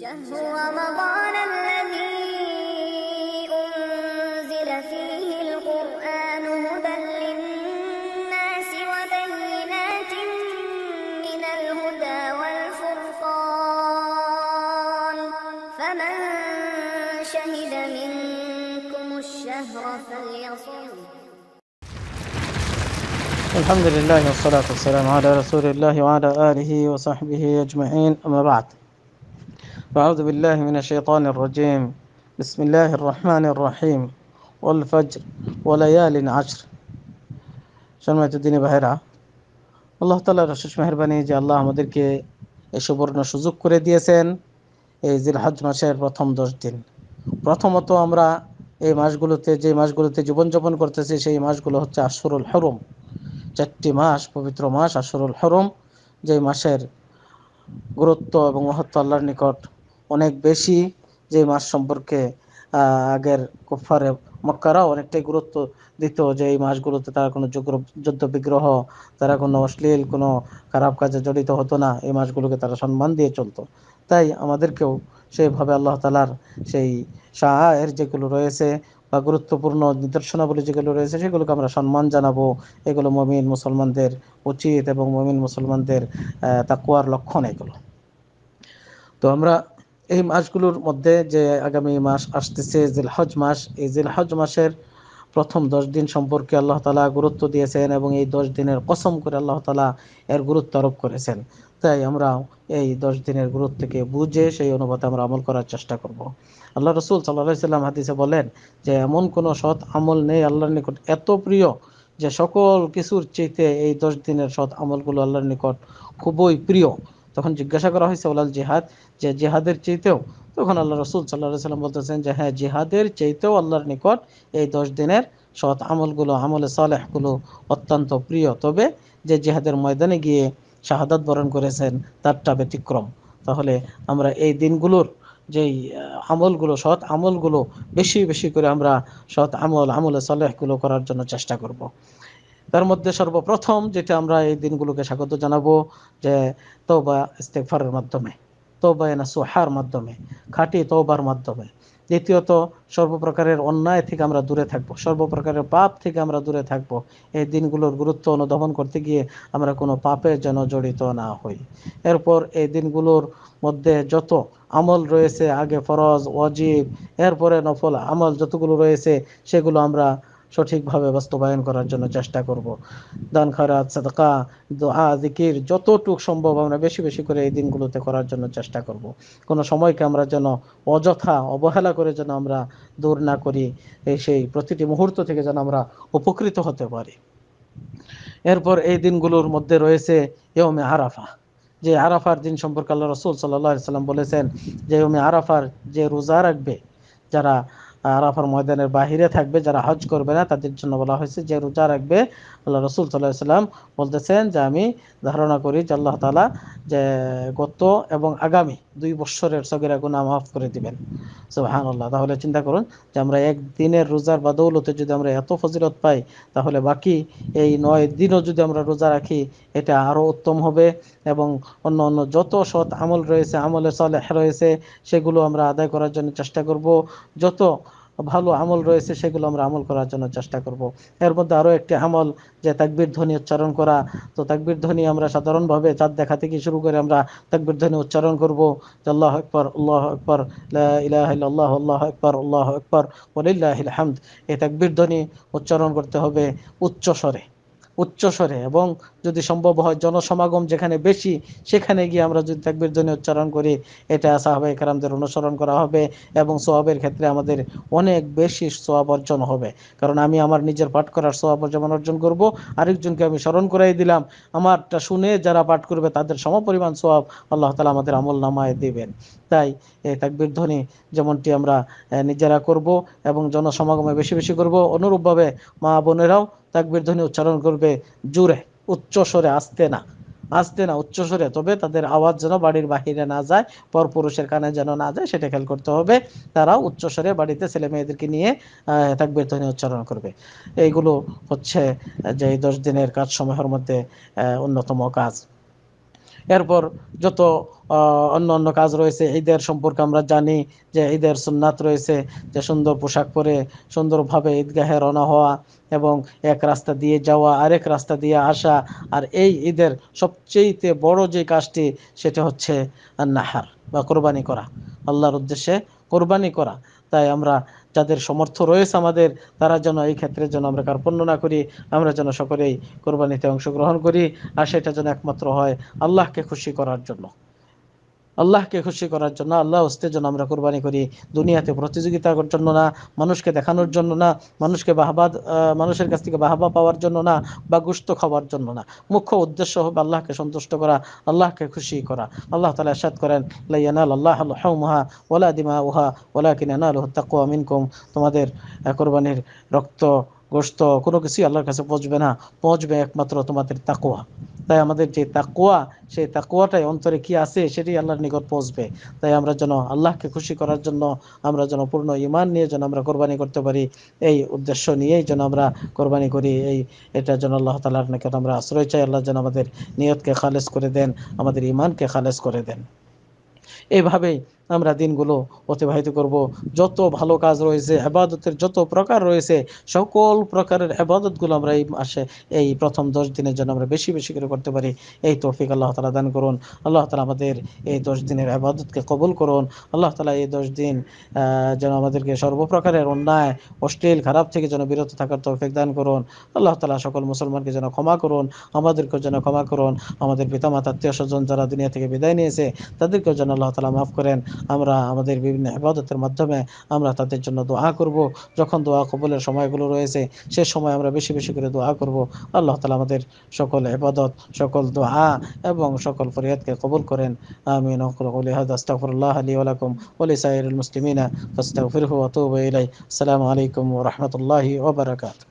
شهر رمضان الذي أنزل فيه القرآن هدى للناس وبينات من الهدى والفرقان فمن شهد منكم الشهر فليصوم الحمد لله والصلاة والسلام على رسول الله وعلى آله وصحبه أجمعين أما بعد أعوذ بالله من الشيطان الرجيم بسم الله الرحمن الرحيم والفجر وليال عشر সম্মানিত দিনী ভাইরা আল্লাহ তাআলার অশেষ মেহেরবানি যে আল্লাহ আমাদেরকে এই সুবর্ণ সুযোগ করে দিয়েছেন এই জিল জিলহজ মাসের প্রথম দশ দিন প্রথমত আমরা এই মাসগুলোতে যে মাসগুলোতে জীবনযাপন করতেছি সেই মাসগুলো হচ্ছে আশুরুল হরম চারটি মাস পবিত্র মাস আশুরুল হরম যে মাসের গুরুত্ব এবং মহত্ব আল্লাহর নিকট অনেক বেশি যে মাস সম্পর্কে আগের কুফারে মক্কারাও অনেকটাই গুরুত্ব দিত যে এই মাসগুলোতে তারা কোনো যুদ্ধ বিগ্রহ তারা কোনো অশ্লীল কোনো খারাপ কাজে জড়িত হতো না এই মাসগুলোকে তারা সম্মান দিয়ে চলতো তাই আমাদেরকেও সেইভাবে আল্লাহ তালার সেই সাহায়ের যেগুলো রয়েছে বা গুরুত্বপূর্ণ নিদর্শনাবলী যেগুলো রয়েছে সেগুলোকে আমরা সম্মান জানাবো এগুলো মমিন মুসলমানদের উচিত এবং মমিন মুসলমানদের তাকুয়ার লক্ষণ এগুলো তো আমরা এই মাসগুলোর মধ্যে যে আগামী মাস আসতেছে হজ মাস এই হজ মাসের প্রথম দশ দিন সম্পর্কে আল্লাহ তালা গুরুত্ব দিয়েছেন এবং এই দশ দিনের কসম করে আল্লাহ তালা এর গুরুত্ব আরোপ করেছেন তাই আমরা এই দশ দিনের গুরুত্বকে বুঝে সেই অনুপাতে আমরা আমল করার চেষ্টা করব। আল্লাহ রসুল সাল্লা সাল্লাম হাদিসে বলেন যে এমন কোনো সৎ আমল নেই আল্লাহর নিকট এত প্রিয় যে সকল কিছুর চেয়েতে এই দশ দিনের সৎ আমলগুলো আল্লাহর নিকট খুবই প্রিয় তখন জিজ্ঞাসা করা হয়েছে ওলাল জিহাদ যে জিহাদের চেয়েতেও তখন আল্লাহ রসুল সাল্লাহ সাল্লাম বলতেছেন যে হ্যাঁ জিহাদের চেয়েতেও আল্লাহর নিকট এই দশ দিনের সৎ আমলগুলো আমলে সালেহগুলো অত্যন্ত প্রিয় তবে যে জিহাদের ময়দানে গিয়ে শাহাদাত বরণ করেছেন তারটা ব্যতিক্রম তাহলে আমরা এই দিনগুলোর যেই আমলগুলো সৎ আমলগুলো বেশি বেশি করে আমরা সৎ আমল আমলে সালেহগুলো করার জন্য চেষ্টা করব। তার মধ্যে সর্বপ্রথম যেটা আমরা এই দিনগুলোকে স্বাগত জানাবো যে তৌবা ইস্তেকফারের মাধ্যমে তৌবা এনা সোহার মাধ্যমে খাঁটি তোবার মাধ্যমে দ্বিতীয়ত সর্বপ্রকারের অন্যায় থেকে আমরা দূরে থাকবো সর্বপ্রকারের পাপ থেকে আমরা দূরে থাকবো এই দিনগুলোর গুরুত্ব অনুধাবন করতে গিয়ে আমরা কোনো পাপের যেন জড়িত না হই এরপর এই দিনগুলোর মধ্যে যত আমল রয়েছে আগে ফরজ ওয়াজিব এরপরে নফল আমল যতগুলো রয়েছে সেগুলো আমরা সঠিকভাবে বাস্তবায়ন করার জন্য চেষ্টা করব দান খারাত সাদকা দোয়া জিকির যতটুকু সম্ভব আমরা বেশি বেশি করে এই দিনগুলোতে করার জন্য চেষ্টা করব কোনো সময়কে আমরা যেন অযথা অবহেলা করে যেন আমরা দূর না করি এই সেই প্রতিটি মুহূর্ত থেকে যেন আমরা উপকৃত হতে পারি এরপর এই দিনগুলোর মধ্যে রয়েছে ইয়মে আরাফা যে আরাফার দিন সম্পর্কে আল্লাহ রসুল সাল্লাহ সাল্লাম বলেছেন যে ইয়মে আরাফার যে রোজা রাখবে যারা আরাফার ময়দানের বাহিরে থাকবে যারা হজ করবে না তাদের জন্য বলা হয়েছে যে রোজা রাখবে আল্লাহ রসুল সাল্লাহ সাল্লাম বলতেছেন যে আমি ধারণা করি যে আল্লাহ তালা যে গত এবং আগামী দুই বৎসরের সগিরা গুণা মাফ করে দিবেন সুবাহান আল্লাহ তাহলে চিন্তা করুন যে আমরা একদিনের রোজার বা দৌলতে যদি আমরা এত ফজিলত পাই তাহলে বাকি এই নয় দিনও যদি আমরা রোজা রাখি এটা আরও উত্তম হবে এবং অন্য অন্য যত সৎ আমল রয়েছে আমলে সলেহ রয়েছে সেগুলো আমরা আদায় করার জন্য চেষ্টা করব যত ভালো আমল রয়েছে সেগুলো আমরা আমল করার জন্য চেষ্টা করব। এর মধ্যে আরও একটি আমল যে তাকবির ধ্বনি উচ্চারণ করা তো তাকবির ধ্বনি আমরা সাধারণভাবে চাঁদ দেখা থেকে শুরু করে আমরা তাকবির ধ্বনি উচ্চারণ করবো আল্লাহ আকবর আল্লাহ আকবর ইলাহ আল্লাহ আল্লাহ আকবর আল্লাহ আকবর ওলিল্লাহ হামদ এই তাকবির ধ্বনি উচ্চারণ করতে হবে উচ্চ স্বরে উচ্চস্বরে এবং যদি সম্ভব হয় জনসমাগম যেখানে বেশি সেখানে গিয়ে আমরা যদি তাকবির ধ্বনি উচ্চারণ করি এটা সাহাবে একরামদের অনুসরণ করা হবে এবং সোয়াবের ক্ষেত্রে আমাদের অনেক বেশি সোয়াব অর্জন হবে কারণ আমি আমার নিজের পাঠ করার সোয়াব যেমন অর্জন করব আরেকজনকে আমি স্মরণ করাই দিলাম আমারটা শুনে যারা পাঠ করবে তাদের সমপরিমাণ সোয়াব আল্লাহ তালা আমাদের আমল নামায় দেবেন তাই তাকবির ধ্বনি যেমনটি আমরা নিজেরা করব এবং জনসমাগমে বেশি বেশি করব অনুরূপভাবে মা বোনেরাও তাকবির ধ্বনি উচ্চারণ করবে জোরে উচ্চ স্বরে আসতে না আসতে না উচ্চ স্বরে তবে তাদের আওয়াজ যেন বাড়ির বাহিরে না যায় পরপুরুষের কানে যেন না যায় সেটা খেয়াল করতে হবে তারা উচ্চ স্বরে বাড়িতে ছেলে মেয়েদেরকে নিয়ে তাকবির ধ্বনি উচ্চারণ করবে এইগুলো হচ্ছে যে এই দশ দিনের কাজ সমূহের মধ্যে অন্যতম কাজ এরপর যত অন্য অন্য কাজ রয়েছে ঈদের সম্পর্কে আমরা জানি যে ঈদের সুন্নাত রয়েছে যে সুন্দর পোশাক পরে সুন্দরভাবে ঈদগাহে রওনা হওয়া এবং এক রাস্তা দিয়ে যাওয়া আরেক রাস্তা দিয়ে আসা আর এই ঈদের সবচেয়ে বড় যে কাজটি সেটা হচ্ছে নাহার বা কোরবানি করা আল্লাহর উদ্দেশ্যে কোরবানি করা তাই আমরা যাদের সমর্থ রয়েছে আমাদের তারা যেন এই ক্ষেত্রে যেন আমরা কার্পণ্য না করি আমরা যেন সকলেই কোরবানিতে অংশগ্রহণ করি আর সেটা যেন একমাত্র হয় আল্লাহকে খুশি করার জন্য আল্লাহকে খুশি করার জন্য আল্লাহ হস্তের জন্য আমরা কোরবানি করি দুনিয়াতে প্রতিযোগিতা করার জন্য না মানুষকে দেখানোর জন্য না মানুষকে বাহবাদ মানুষের কাছ থেকে বাহবা পাওয়ার জন্য না বা গুস্ত খাওয়ার জন্য না মুখ্য উদ্দেশ্য হবে আল্লাহকে সন্তুষ্ট করা আল্লাহকে খুশি করা আল্লাহ তালা সাদ করেন লাইয়ানাল আল্লাহ ওলা দিমা উহা ওলা কিনা তাকুয়া মিনকুম তোমাদের কোরবানির রক্ত গোস্ত কোনো কিছুই আল্লাহর কাছে পৌঁছবে না পৌঁছবে একমাত্র তোমাদের তাকুয়া তাই আমাদের যে তাকুয়া সেই তাকুয়াটাই অন্তরে কি আছে সেটি আল্লাহর নিকট পৌঁছবে তাই আমরা যেন আল্লাহকে খুশি করার জন্য আমরা যেন পূর্ণ ইমান নিয়ে যেন আমরা কোরবানি করতে পারি এই উদ্দেশ্য নিয়েই যেন আমরা কোরবানি করি এই এটা যেন আল্লাহ তালার নিকট আমরা আশ্রয় চাই আল্লাহ যেন আমাদের নিয়তকে খালেজ করে দেন আমাদের ইমানকে খালেজ করে দেন এভাবেই আমরা দিনগুলো অতিবাহিত করব যত ভালো কাজ রয়েছে আবাদতের যত প্রকার রয়েছে সকল প্রকারের আবাদতগুলো আমরা এই মাসে এই প্রথম দশ দিনের জন্য আমরা বেশি বেশি করে করতে পারি এই তৌফিক আল্লাহ তালা দান করুন আল্লাহ তালা আমাদের এই দশ দিনের আবাদতকে কবুল করুন আল্লাহ তালা এই দশ দিন যেন আমাদেরকে সর্বপ্রকারের অন্যায় অশ্লীল খারাপ থেকে যেন বিরত থাকার তৌফিক দান করুন আল্লাহ তালা সকল মুসলমানকে যেন ক্ষমা করুন আমাদেরকে যেন ক্ষমা করুন আমাদের পিতামাতা আত্মীয় স্বজন যারা দুনিয়া থেকে বিদায় নিয়েছে তাদেরকেও যেন আল্লাহ তালা মাফ করেন আমরা আমাদের বিভিন্ন হেফাজতের মাধ্যমে আমরা তাদের জন্য দোয়া করব যখন দোয়া কবলের সময়গুলো রয়েছে সে সময় আমরা বেশি বেশি করে দোয়া করব আল্লাহ তালা আমাদের সকল হেফাজত সকল দোয়া এবং সকল ফরিয়াদকে কবুল করেন আমিন আলী মুসলিমিনা আসসালামু আলাইকুম রহমতুল্লাহি ওবরাকাত